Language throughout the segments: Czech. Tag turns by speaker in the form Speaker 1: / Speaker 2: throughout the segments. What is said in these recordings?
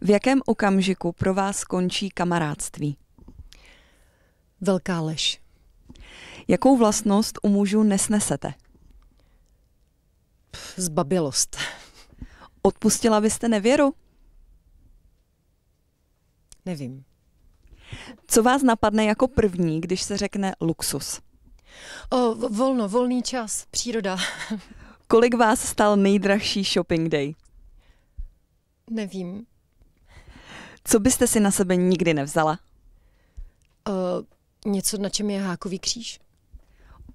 Speaker 1: V jakém okamžiku pro vás skončí kamarádství? Velká lež. Jakou vlastnost u mužů nesnesete? Zbabilost. Odpustila byste nevěru? Nevím. Co vás napadne jako první, když se řekne luxus?
Speaker 2: O, volno, volný čas, příroda.
Speaker 1: Kolik vás stal nejdražší shopping day? Nevím. Co byste si na sebe nikdy nevzala? Uh, něco, na čem je hákový kříž.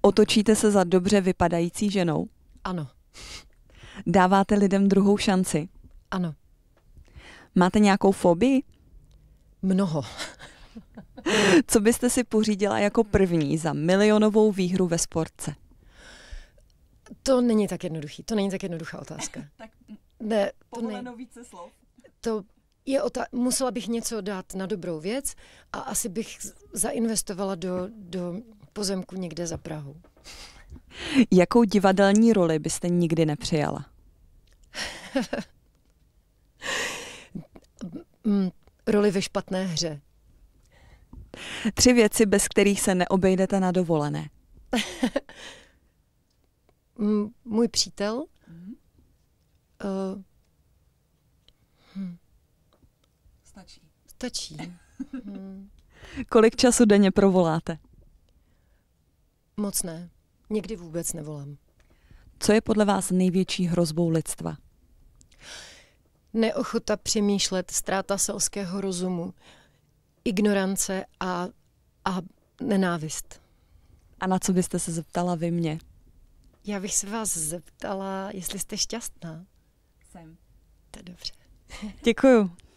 Speaker 1: Otočíte se za dobře vypadající ženou? Ano. Dáváte lidem druhou šanci? Ano. Máte nějakou fobii? Mnoho. Co byste si pořídila jako první za milionovou výhru ve sportce?
Speaker 2: To není tak jednoduchý, to není tak jednoduchá otázka. tak ne, to ne, více slov. To je ota- musela bych něco dát na dobrou věc a asi bych zainvestovala do, do pozemku někde za Prahou.
Speaker 1: Jakou divadelní roli byste nikdy nepřijala? roli ve špatné hře. Tři věci, bez kterých se neobejdete na dovolené. Můj přítel, mm-hmm. uh, stačí.
Speaker 2: Stačí. hmm.
Speaker 1: Kolik času denně provoláte?
Speaker 2: Moc ne. Někdy vůbec nevolám.
Speaker 1: Co je podle vás největší hrozbou lidstva?
Speaker 2: Neochota přemýšlet, ztráta selského rozumu, ignorance a, a nenávist.
Speaker 1: A na co byste se zeptala vy mě?
Speaker 2: Já bych se vás zeptala, jestli jste šťastná.
Speaker 1: Jsem. To je dobře. Děkuju.